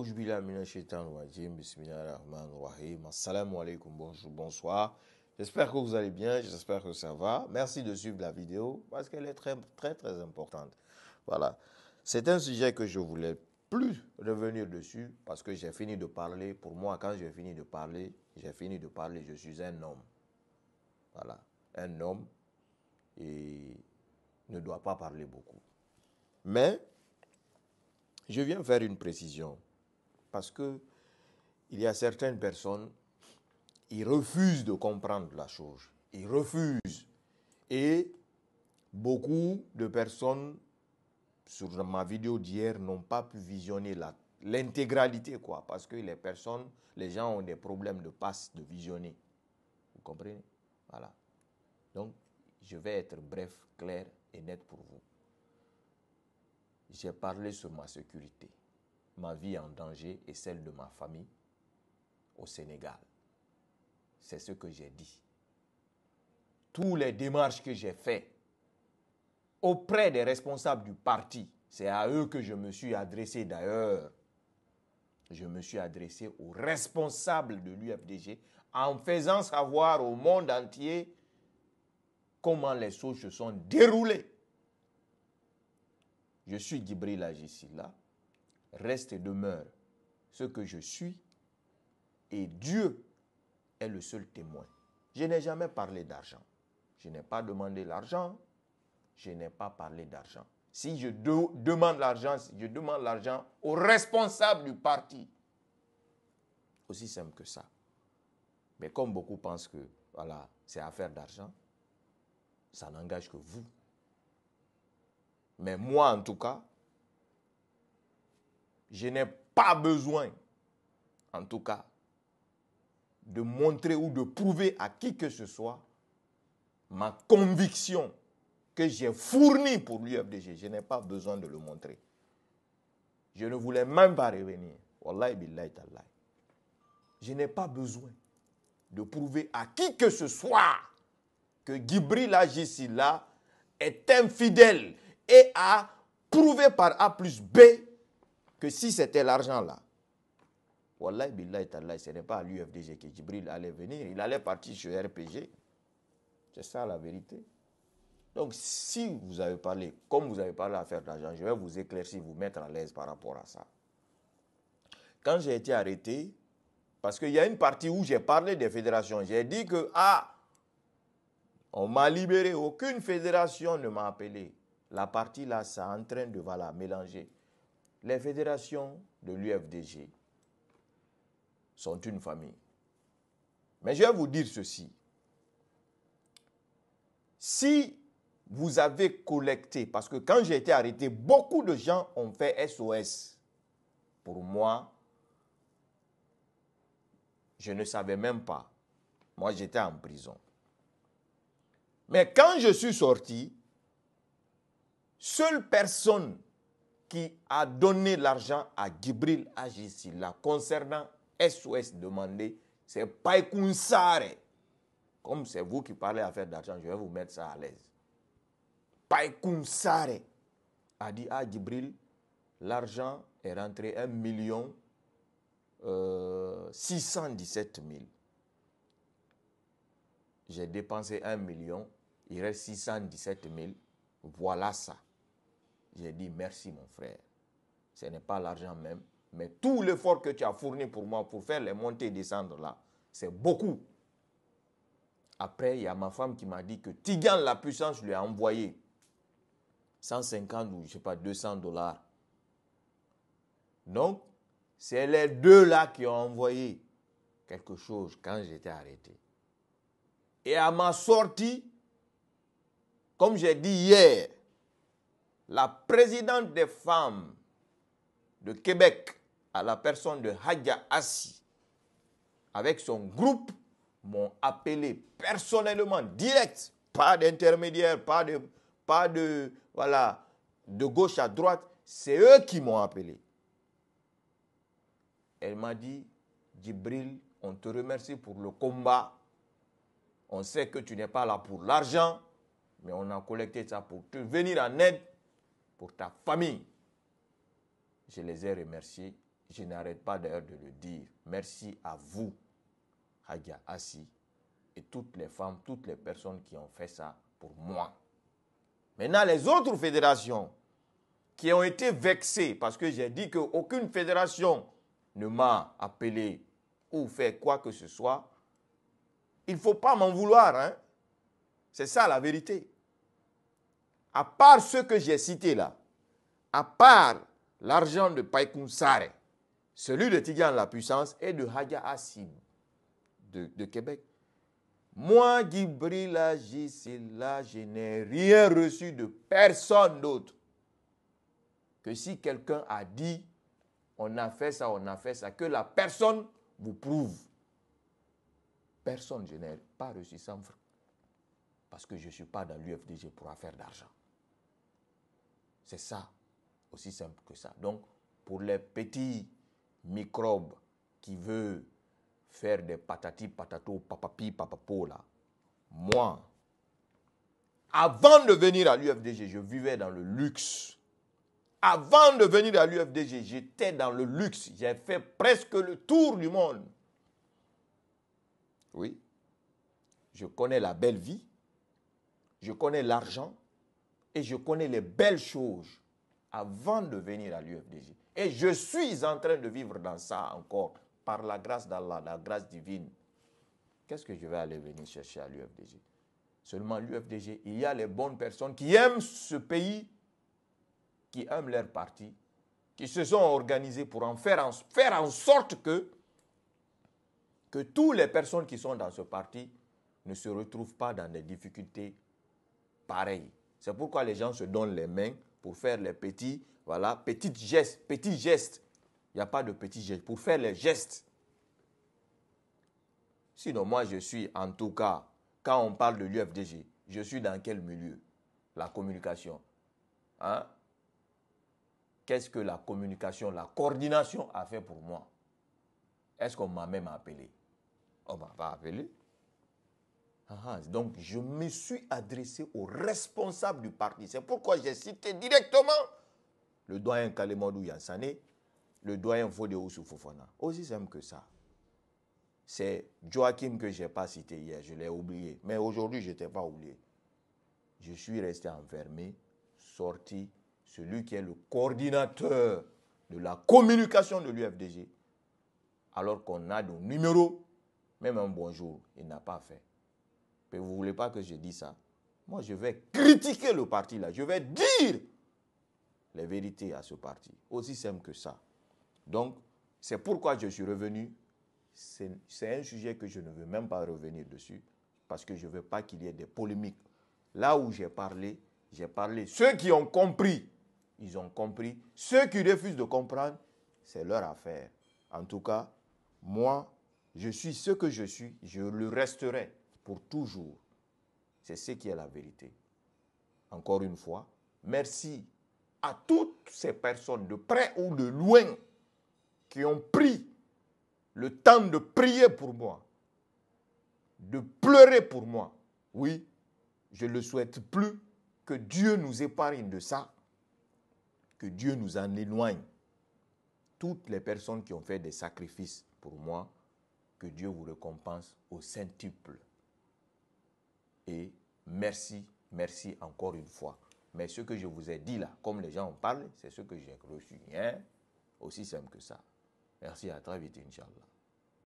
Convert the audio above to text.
Bismillah Rahman Rahim, Assalamu alaikum, bonjour, bonsoir. J'espère que vous allez bien, j'espère que ça va. Merci de suivre la vidéo parce qu'elle est très, très, très importante. Voilà. C'est un sujet que je voulais plus revenir dessus parce que j'ai fini de parler. Pour moi, quand j'ai fini de parler, j'ai fini de parler. Je suis un homme. Voilà. Un homme et ne doit pas parler beaucoup. Mais je viens faire une précision. Parce que il y a certaines personnes, ils refusent de comprendre la chose. Ils refusent. Et beaucoup de personnes sur ma vidéo d'hier n'ont pas pu visionner l'intégralité, quoi. Parce que les personnes, les gens ont des problèmes de passe, de visionner. Vous comprenez Voilà. Donc, je vais être bref, clair et net pour vous. J'ai parlé sur ma sécurité ma vie en danger et celle de ma famille au Sénégal. C'est ce que j'ai dit. Toutes les démarches que j'ai faites auprès des responsables du parti, c'est à eux que je me suis adressé d'ailleurs. Je me suis adressé aux responsables de l'UFDG en faisant savoir au monde entier comment les choses se sont déroulées. Je suis Gibril là reste et demeure ce que je suis, et Dieu est le seul témoin. Je n'ai jamais parlé d'argent. Je n'ai pas demandé l'argent. Je n'ai pas parlé d'argent. Si je demande l'argent, je demande l'argent au responsable du parti. Aussi simple que ça. Mais comme beaucoup pensent que voilà, c'est affaire d'argent, ça n'engage que vous. Mais moi, en tout cas, je n'ai pas besoin, en tout cas, de montrer ou de prouver à qui que ce soit ma conviction que j'ai fournie pour l'UFDG. Je n'ai pas besoin de le montrer. Je ne voulais même pas revenir. Wallahi billahi Je n'ai pas besoin de prouver à qui que ce soit que Gibril Agisila est infidèle et a prouvé par A plus B que si c'était l'argent-là, Wallahi et ce n'est pas à l'UFDG que Djibril allait venir, il allait partir chez RPG. C'est ça la vérité. Donc si vous avez parlé, comme vous avez parlé à faire d'argent, je vais vous éclaircir, vous mettre à l'aise par rapport à ça. Quand j'ai été arrêté, parce qu'il y a une partie où j'ai parlé des fédérations, j'ai dit que, ah, on m'a libéré, aucune fédération ne m'a appelé. La partie là, ça est en train de la mélanger. Les fédérations de l'UFDG sont une famille. Mais je vais vous dire ceci. Si vous avez collecté, parce que quand j'ai été arrêté, beaucoup de gens ont fait SOS. Pour moi, je ne savais même pas. Moi, j'étais en prison. Mais quand je suis sorti, seule personne qui a donné l'argent à Gibril Agisila concernant SOS demandé, c'est Paikounsare. Comme c'est vous qui parlez à faire d'argent, je vais vous mettre ça à l'aise. Paikounsare a dit à Gibril, l'argent est rentré 1 million euh, J'ai dépensé 1 million, il reste 617 000. Voilà ça. J'ai dit merci mon frère. Ce n'est pas l'argent même, mais tout l'effort que tu as fourni pour moi pour faire les montées et descendre là, c'est beaucoup. Après, il y a ma femme qui m'a dit que Tigan, la puissance, lui a envoyé 150 ou je sais pas 200 dollars. Donc, c'est les deux là qui ont envoyé quelque chose quand j'étais arrêté. Et à ma sortie, comme j'ai dit hier, la présidente des femmes de Québec à la personne de Hadja Assi avec son groupe m'ont appelé personnellement, direct, pas d'intermédiaire, pas de, pas de, voilà, de gauche à droite. C'est eux qui m'ont appelé. Elle m'a dit, Djibril, on te remercie pour le combat. On sait que tu n'es pas là pour l'argent, mais on a collecté ça pour te venir en aide pour ta famille. Je les ai remerciés. Je n'arrête pas d'ailleurs de le dire. Merci à vous, Hagia Assi, et toutes les femmes, toutes les personnes qui ont fait ça pour moi. Maintenant, les autres fédérations qui ont été vexées parce que j'ai dit qu'aucune fédération ne m'a appelé ou fait quoi que ce soit, il ne faut pas m'en vouloir. Hein. C'est ça la vérité à part ce que j'ai cité là, à part l'argent de Paikoun Sare, celui de de La Puissance et de Haja Assim de, Québec, moi, Gibril là, je n'ai rien reçu de personne d'autre que si quelqu'un a dit on a fait ça, on a fait ça, que la personne vous prouve. Personne, je n'ai pas reçu 100 parce que je ne suis pas dans l'UFDG pour faire d'argent. C'est ça, aussi simple que ça. Donc, pour les petits microbes qui veulent faire des patati, patato, papapi, papapo, là, moi, avant de venir à l'UFDG, je vivais dans le luxe. Avant de venir à l'UFDG, j'étais dans le luxe. J'ai fait presque le tour du monde. Oui. Je connais la belle vie. Je connais l'argent et je connais les belles choses avant de venir à l'UFDG. Et je suis en train de vivre dans ça encore, par la grâce d'Allah, la grâce divine. Qu'est-ce que je vais aller venir chercher à l'UFDG Seulement l'UFDG, il y a les bonnes personnes qui aiment ce pays, qui aiment leur parti, qui se sont organisées pour en faire en, faire en sorte que, que toutes les personnes qui sont dans ce parti ne se retrouvent pas dans des difficultés pareilles. C'est pourquoi les gens se donnent les mains pour faire les petits, voilà, petits gestes, petits gestes. Il n'y a pas de petits gestes. Pour faire les gestes. Sinon, moi, je suis, en tout cas, quand on parle de l'UFDG, je suis dans quel milieu La communication. Hein? Qu'est-ce que la communication, la coordination a fait pour moi Est-ce qu'on m'a même appelé On m'a pas appelé. Ah, donc, je me suis adressé aux responsables du parti. C'est pourquoi j'ai cité directement le doyen Kalemodou Yansane, le doyen Fodeo Fofana. Aussi simple que ça. C'est Joachim que je n'ai pas cité hier, je l'ai oublié. Mais aujourd'hui, je ne t'ai pas oublié. Je suis resté enfermé, sorti, celui qui est le coordinateur de la communication de l'UFDG, alors qu'on a nos numéros, même un bonjour, il n'a pas fait. Mais vous ne voulez pas que je dise ça. Moi, je vais critiquer le parti là. Je vais dire les vérités à ce parti. Aussi simple que ça. Donc, c'est pourquoi je suis revenu. C'est un sujet que je ne veux même pas revenir dessus parce que je ne veux pas qu'il y ait des polémiques. Là où j'ai parlé, j'ai parlé. Ceux qui ont compris, ils ont compris. Ceux qui refusent de comprendre, c'est leur affaire. En tout cas, moi, je suis ce que je suis, je le resterai pour toujours. C'est ce qui est la vérité. Encore une fois, merci à toutes ces personnes de près ou de loin qui ont pris le temps de prier pour moi, de pleurer pour moi. Oui, je ne le souhaite plus que Dieu nous épargne de ça, que Dieu nous en éloigne. Toutes les personnes qui ont fait des sacrifices pour moi, que Dieu vous récompense au tuple et merci, merci encore une fois. Mais ce que je vous ai dit là, comme les gens en parlent, c'est ce que j'ai reçu. Hein. Aussi simple que ça. Merci, à très vite, Inch'Allah.